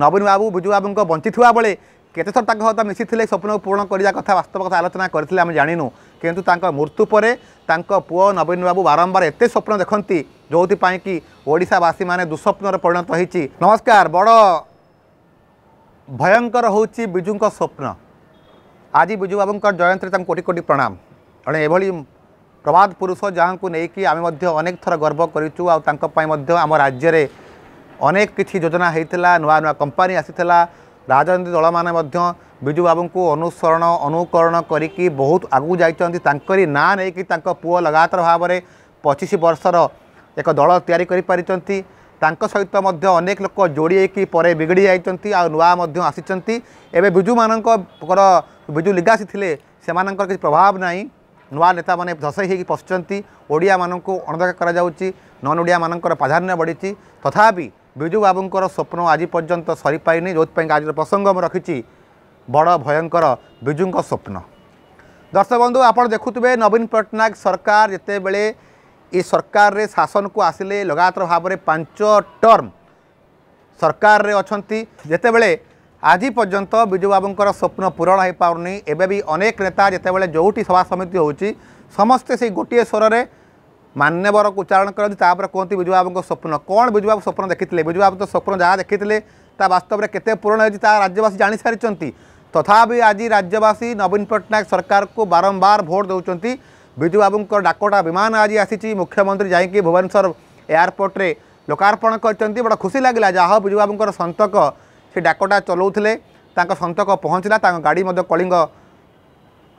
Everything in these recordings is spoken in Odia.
ନବୀନ ବାବୁ ବିଜୁ ବାବୁଙ୍କ ବଞ୍ଚିଥିବା ବେଳେ କେତେ ଥର ତାଙ୍କ ସହିତ ମିଶିଥିଲେ ସ୍ୱପ୍ନକୁ ପୂରଣ କରିବା କଥା ବାସ୍ତବ କଥା ଆଲୋଚନା କରିଥିଲେ ଆମେ ଜାଣିନୁ କିନ୍ତୁ ତାଙ୍କ ମୃତ୍ୟୁ ପରେ ତାଙ୍କ ପୁଅ ନବୀନ ବାବୁ ବାରମ୍ବାର ଏତେ ସ୍ୱପ୍ନ ଦେଖନ୍ତି ଯେଉଁଥିପାଇଁ କି ଓଡ଼ିଶାବାସୀମାନେ ଦୁଃସ୍ୱପ୍ନରେ ପରିଣତ ହୋଇଛି ନମସ୍କାର ବଡ଼ ଭୟଙ୍କର ହେଉଛି ବିଜୁଙ୍କ ସ୍ୱପ୍ନ ଆଜି ବିଜୁ ବାବୁଙ୍କ ଜୟନ୍ତୀରେ ତାଙ୍କୁ କୋଟି କୋଟି ପ୍ରଣାମ ଜଣେ ଏଭଳି ପ୍ରବାଦ ପୁରୁଷ ଯାହାଙ୍କୁ ନେଇକି ଆମେ ମଧ୍ୟ ଅନେକ ଥର ଗର୍ବ କରିଛୁ ଆଉ ତାଙ୍କ ପାଇଁ ମଧ୍ୟ ଆମ ରାଜ୍ୟରେ ଅନେକ କିଛି ଯୋଜନା ହୋଇଥିଲା ନୂଆ ନୂଆ କମ୍ପାନୀ ଆସିଥିଲା ରାଜନୈତିକ ଦଳମାନେ ମଧ୍ୟ ବିଜୁ ବାବୁଙ୍କୁ ଅନୁସରଣ ଅନୁକରଣ କରିକି ବହୁତ ଆଗକୁ ଯାଇଛନ୍ତି ତାଙ୍କରି ନାଁ ନେଇକି ତାଙ୍କ ପୁଅ ଲଗାତାର ଭାବରେ ପଚିଶ ବର୍ଷର ଏକ ଦଳ ତିଆରି କରିପାରିଛନ୍ତି ତାଙ୍କ ସହିତ ମଧ୍ୟ ଅନେକ ଲୋକ ଯୋଡ଼ି ହୋଇକି ପରେ ବିଗିଡ଼ି ଯାଇଛନ୍ତି ଆଉ ନୂଆ ମଧ୍ୟ ଆସିଛନ୍ତି ଏବେ ବିଜୁମାନଙ୍କର ବିଜୁ ଲିଗାସି ଥିଲେ ସେମାନଙ୍କର କିଛି ପ୍ରଭାବ ନାହିଁ ନୂଆ ନେତାମାନେ ଧସେଇ ହେଇକି ପଶିଛନ୍ତି ଓଡ଼ିଆମାନଙ୍କୁ ଅଣଦେଖା କରାଯାଉଛି ନନ୍ ଓଡ଼ିଆମାନଙ୍କର ପ୍ରାଧାନ୍ୟ ବଢ଼ିଛି ତଥାପି ବିଜୁ ବାବୁଙ୍କର ସ୍ୱପ୍ନ ଆଜି ପର୍ଯ୍ୟନ୍ତ ସରିପାରିନି ଯେଉଁଥିପାଇଁ ଆଜିର ପ୍ରସଙ୍ଗ ମୁଁ ରଖିଛି ବଡ଼ ଭୟଙ୍କର ବିଜୁଙ୍କ ସ୍ୱପ୍ନ ଦର୍ଶକ ବନ୍ଧୁ ଆପଣ ଦେଖୁଥିବେ ନବୀନ ପଟ୍ଟନାୟକ ସରକାର ଯେତେବେଳେ ଏ ସରକାରରେ ଶାସନକୁ ଆସିଲେ ଲଗାତାର ଭାବରେ ପାଞ୍ଚ ଟର୍ମ ସରକାରରେ ଅଛନ୍ତି ଯେତେବେଳେ ଆଜି ପର୍ଯ୍ୟନ୍ତ ବିଜୁ ବାବୁଙ୍କର ସ୍ୱପ୍ନ ପୂରଣ ହୋଇପାରୁନି ଏବେ ବି ଅନେକ ନେତା ଯେତେବେଳେ ଯେଉଁଠି ସଭା ସମିତି ହେଉଛି ସମସ୍ତେ ସେଇ ଗୋଟିଏ ସ୍ୱରରେ मान्यवर को उच्चारण करतीपुर कहते विजु को स्वप्न कौन विजु स्वप्न देखते विजु बाबू तो स्वप्न जहाँ देखते वास्तव में केते पूरण होता राज्यवास जा सारी तथा तो आज राज्यवासी नवीन पट्टनायक सरकार को बारंबार भोट दौंट विजु बाबू को डाकोटा विमान आज आसी मुख्यमंत्री जाकि भुवनेश्वर में लोकार्पण कर बड़ा खुशी लगेगा जहा विजु बाबू सतक से डाकटा चलाउले सतक पहुँचला गाड़ी कलिंग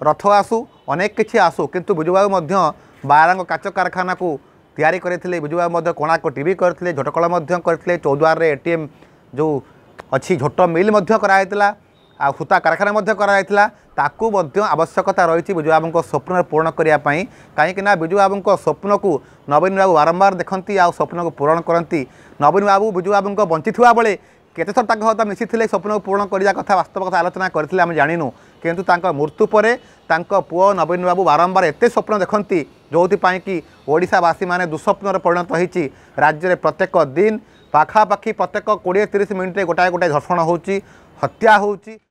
रथ आसू अनेक कि आसू कितु विजु बाबू ବାରାଙ୍ଗ କାଚ କାରଖାନାକୁ ତିଆରି କରିଥିଲେ ବିଜୁବାବୁ ମଧ୍ୟ କୋଣାର୍କ ଟି ଭି କରିଥିଲେ ଝୋଟକଳ ମଧ୍ୟ କରିଥିଲେ ଚୌଦ୍ୱାରରେ ଏ ଟି ଏମ୍ ଯେଉଁ ଅଛି ଝୋଟ ମିଲ୍ ମଧ୍ୟ କରାଯାଇଥିଲା ଆଉ ସୂତା କାରଖାନା ମଧ୍ୟ କରାଯାଇଥିଲା ତାକୁ ମଧ୍ୟ ଆବଶ୍ୟକତା ରହିଛି ବିଜୁବାବୁଙ୍କ ସ୍ୱପ୍ନରେ ପୂରଣ କରିବା ପାଇଁ କାହିଁକିନା ବିଜୁବାବୁଙ୍କ ସ୍ୱପ୍ନକୁ ନବୀନ ବାବୁ ବାରମ୍ବାର ଦେଖନ୍ତି ଆଉ ସ୍ୱପ୍ନକୁ ପୂରଣ କରନ୍ତି ନବୀନ ବାବୁ ବିଜୁବାବୁଙ୍କ ବଞ୍ଚିଥିବା ବେଳେ କେତେଥର ତାଙ୍କ ସହିତ ମିଶିଥିଲେ ସ୍ୱପ୍ନକୁ ପୂରଣ କରିବା କଥା ବାସ୍ତବ କଥା ଆଲୋଚନା କରିଥିଲେ ଆମେ ଜାଣିନୁ କିନ୍ତୁ ତାଙ୍କ ମୃତ୍ୟୁ ପରେ ତାଙ୍କ ପୁଅ ନବୀନ ବାବୁ ବାରମ୍ବାର ଏତେ ସ୍ୱପ୍ନ ଦେଖନ୍ତି ଯେଉଁଥିପାଇଁ କି ଓଡ଼ିଶାବାସୀମାନେ ଦୁଃସ୍ୱପ୍ନରେ ପରିଣତ ହୋଇଛି ରାଜ୍ୟରେ ପ୍ରତ୍ୟେକ ଦିନ ପାଖାପାଖି ପ୍ରତ୍ୟେକ କୋଡ଼ିଏ ତିରିଶ ମିନିଟ୍ରେ ଗୋଟାଏ ଗୋଟାଏ ଧର୍ଷଣ ହେଉଛି ହତ୍ୟା ହେଉଛି